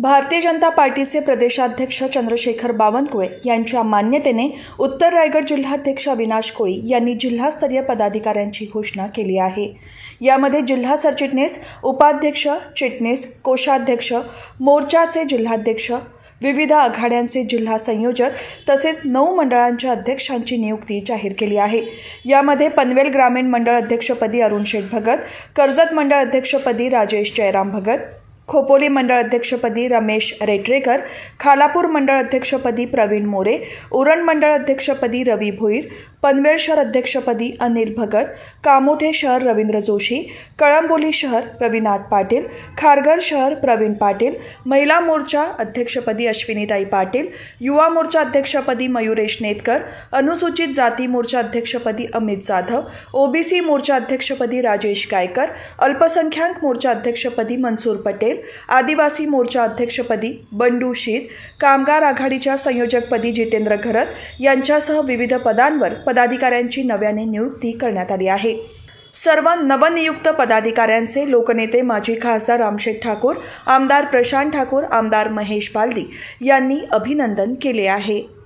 भारतीय जनता पार्टीचे प्रदेशाध्यक्ष चंद्रशेखर बावनकुळे यांच्या मान्यतेने उत्तर रायगड जिल्हाध्यक्ष अविनाश कोळी यांनी जिल्हास्तरीय पदाधिकाऱ्यांची घोषणा केली आहे यामध्ये जिल्हा सरचिटणीस उपाध्यक्ष चिटणीस कोषाध्यक्ष मोर्चाचे जिल्हाध्यक्ष विविध आघाड्यांचे जिल्हा संयोजक तसेच नऊ मंडळांच्या अध्यक्षांची नियुक्ती जाहीर केली आहे यामध्ये पनवेल ग्रामीण मंडळ अध्यक्षपदी अरुण शेठ भगत कर्जत मंडळ अध्यक्षपदी राजेश जयराम भगत खोपोली मंडळ अध्यक्षपदी रमेश रेटरेकर खालापूर मंडळ अध्यक्षपदी प्रवीण मोरे उरण मंडळ अध्यक्षपदी रवी भोईर पनवेल शहर अध्यक्षपदी अनिल भगत कामोठे शहर रवींद्र जोशी कळंबोली शहर रवीनाथ पाटील खारघर शहर प्रवीण पाटील महिला मोर्चा अध्यक्षपदी अश्विनीताई पाटील युवा मोर्चा अध्यक्षपदी मयुरेश नेतकर अनुसूचित जाती मोर्चा अध्यक्षपदी अमित जाधव ओबीसी मोर्चा अध्यक्षपदी राजेश गायकर अल्पसंख्याक मोर्चा अध्यक्षपदी मनसूर पटेल आदिवासी मोर्चा अध्यक्षपदी बंडू शीत कामगार आघाडीच्या संयोजकपदी जितेंद्र घरत यांच्यासह विविध पदांवर पदाधिकाऱ्यांची नव्याने नियुक्ती करण्यात आली आहे सर्व नवनियुक्त पदाधिकाऱ्यांचे लोकनेते माजी खासदार रामशेठ ठाकूर आमदार प्रशांत ठाकूर आमदार महेश बालदी यांनी अभिनंदन केले आहे